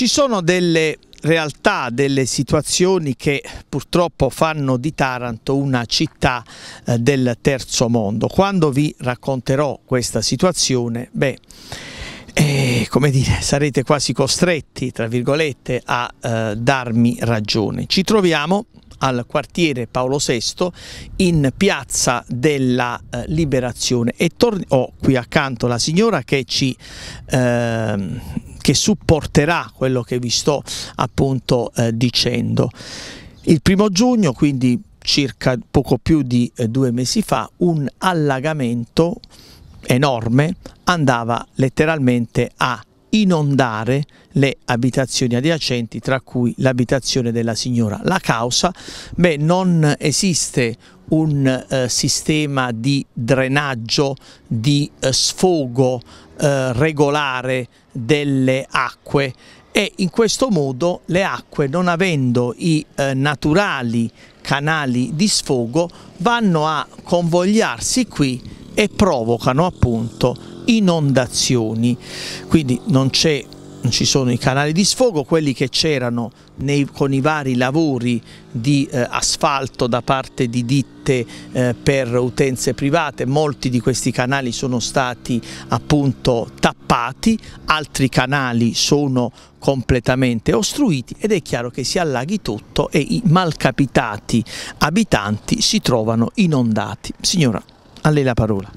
Ci sono delle realtà, delle situazioni che purtroppo fanno di Taranto una città eh, del terzo mondo. Quando vi racconterò questa situazione, beh, eh, come dire, sarete quasi costretti, tra virgolette, a eh, darmi ragione. Ci troviamo al quartiere Paolo VI in piazza della eh, Liberazione e ho oh, qui accanto la signora che ci eh, che supporterà quello che vi sto appunto eh, dicendo. Il primo giugno, quindi circa poco più di eh, due mesi fa, un allagamento enorme andava letteralmente a inondare le abitazioni adiacenti, tra cui l'abitazione della signora. La causa? Beh, non esiste un eh, sistema di drenaggio, di eh, sfogo eh, regolare delle acque e in questo modo le acque non avendo i eh, naturali canali di sfogo vanno a convogliarsi qui e provocano appunto inondazioni, quindi non non ci sono i canali di sfogo, quelli che c'erano con i vari lavori di eh, asfalto da parte di ditte eh, per utenze private, molti di questi canali sono stati appunto tappati, altri canali sono completamente ostruiti ed è chiaro che si allaghi tutto e i malcapitati abitanti si trovano inondati. Signora, a lei la parola.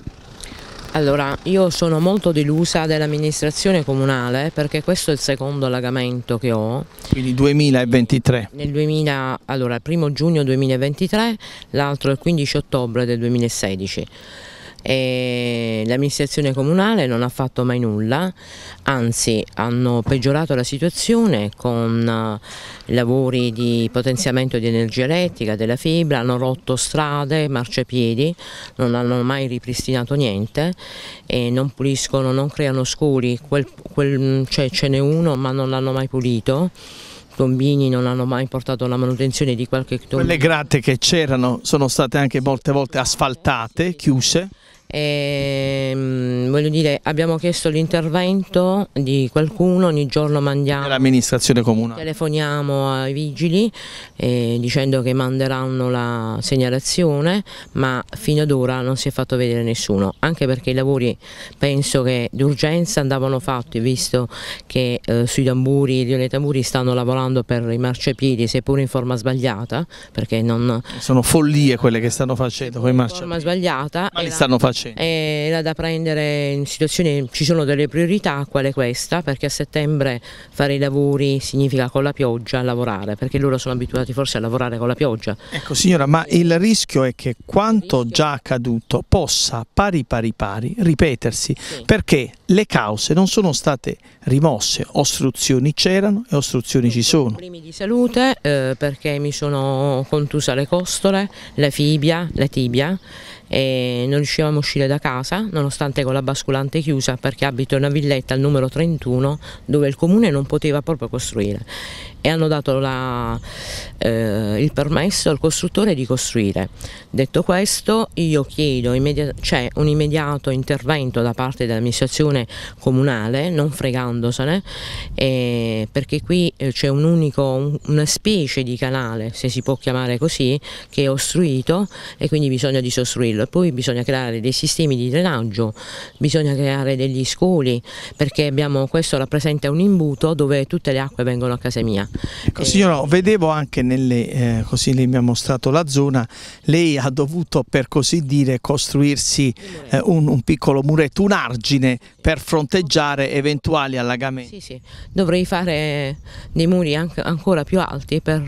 Allora, io sono molto delusa dell'amministrazione comunale perché questo è il secondo allagamento che ho. Quindi 2023? Nel 2000, allora, il primo giugno 2023, l'altro il 15 ottobre del 2016. E l'amministrazione comunale non ha fatto mai nulla, anzi hanno peggiorato la situazione con eh, lavori di potenziamento di energia elettrica, della fibra, hanno rotto strade, marciapiedi, non hanno mai ripristinato niente, e non puliscono, non creano scuri, quel, quel, cioè, ce n'è uno ma non l'hanno mai pulito tombini non hanno mai portato alla manutenzione di qualche tombino. Quelle gratte che c'erano sono state anche molte volte asfaltate, chiuse. E, ehm, voglio dire, abbiamo chiesto l'intervento di qualcuno, ogni giorno mandiamo... L'amministrazione comunale. Telefoniamo ai vigili eh, dicendo che manderanno la segnalazione, ma fino ad ora non si è fatto vedere nessuno, anche perché i lavori penso che d'urgenza andavano fatti, visto che eh, sui tamburi, i tamburi stanno lavorando per i marciapiedi, seppur in forma sbagliata, perché non... Sono follie quelle che stanno facendo con i marciapiedi. In forma sbagliata... Ma li stanno facendo sì. era da prendere in situazioni, ci sono delle priorità, quale questa, perché a settembre fare i lavori significa con la pioggia lavorare, perché loro sono abituati forse a lavorare con la pioggia. Ecco signora, ma il rischio è che quanto già accaduto possa pari pari pari ripetersi, sì. perché le cause non sono state rimosse, ostruzioni c'erano e ostruzioni ci sono. Problemi di salute eh, perché mi sono contusa le costole, la fibia, la tibia e non riuscivamo a uscire uscire da casa, nonostante con la basculante chiusa, perché abito in una villetta al numero 31 dove il comune non poteva proprio costruire e hanno dato la, eh, il permesso al costruttore di costruire. Detto questo io chiedo, c'è cioè, un immediato intervento da parte dell'amministrazione comunale, non fregandosene, e perché qui eh, c'è un unico, una specie di canale, se si può chiamare così, che è ostruito e quindi bisogna disostruirlo. poi bisogna creare dei sistemi di drenaggio, bisogna creare degli scoli, perché abbiamo, questo rappresenta un imbuto dove tutte le acque vengono a casa mia. Ecco, eh, signora, vedevo anche nelle, eh, così lei mi ha mostrato la zona, lei ha dovuto per così dire costruirsi eh, un, un piccolo muretto, un argine per fronteggiare eventuali allagamenti. Sì, sì, dovrei fare fare dei muri anche, ancora più alti per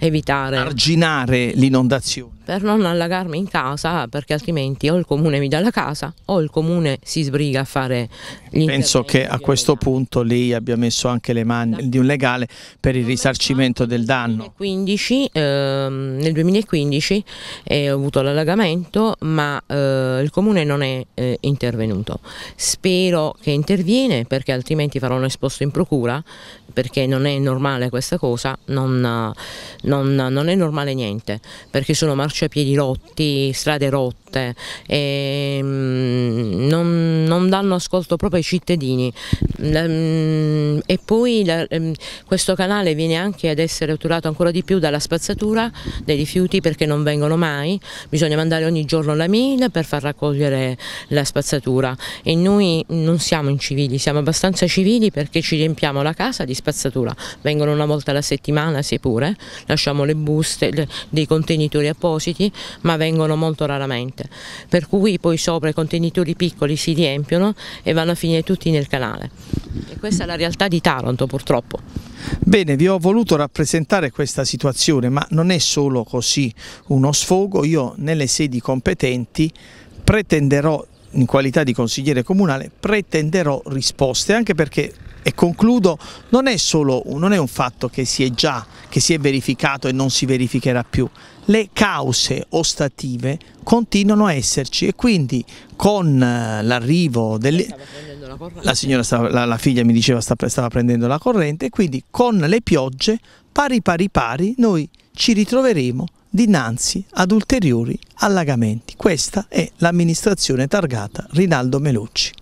eh, evitare... Arginare l'inondazione per non allagarmi in casa perché altrimenti o il comune mi dà la casa o il comune si sbriga a fare gli Penso che a questo danno. punto lei abbia messo anche le mani di un legale per il risarcimento del danno. 2015, ehm, nel 2015 eh, ho avuto l'allagamento ma eh, il comune non è eh, intervenuto. Spero che interviene perché altrimenti farò un esposto in procura perché non è normale questa cosa, non, non, non è normale niente perché sono marcato marciapiedi rotti, strade rotte, ehm, non, non, danno ascolto proprio ai cittadini. Ehm, e poi ehm, questo canale viene anche ad essere otturato ancora di più dalla spazzatura dei rifiuti perché non vengono mai, bisogna mandare ogni giorno la mail per far raccogliere la spazzatura e noi non siamo incivili, siamo abbastanza civili perché ci riempiamo la casa di spazzatura, vengono una volta alla settimana se pure, lasciamo le buste, dei contenitori apposta depositi ma vengono molto raramente, per cui poi sopra i contenitori piccoli si riempiono e vanno a finire tutti nel canale. E questa è la realtà di Taranto purtroppo. Bene, vi ho voluto rappresentare questa situazione, ma non è solo così uno sfogo, io nelle sedi competenti pretenderò in qualità di consigliere comunale pretenderò risposte anche perché e concludo, non è solo non è un fatto che si è già, che si è verificato e non si verificherà più. Le cause ostative continuano a esserci e quindi con eh, l'arrivo delle... La, la signora, la, la, figlia mi diceva stava, stava prendendo la corrente e quindi con le piogge pari pari pari noi ci ritroveremo dinanzi ad ulteriori allagamenti. Questa è l'amministrazione targata Rinaldo Melucci.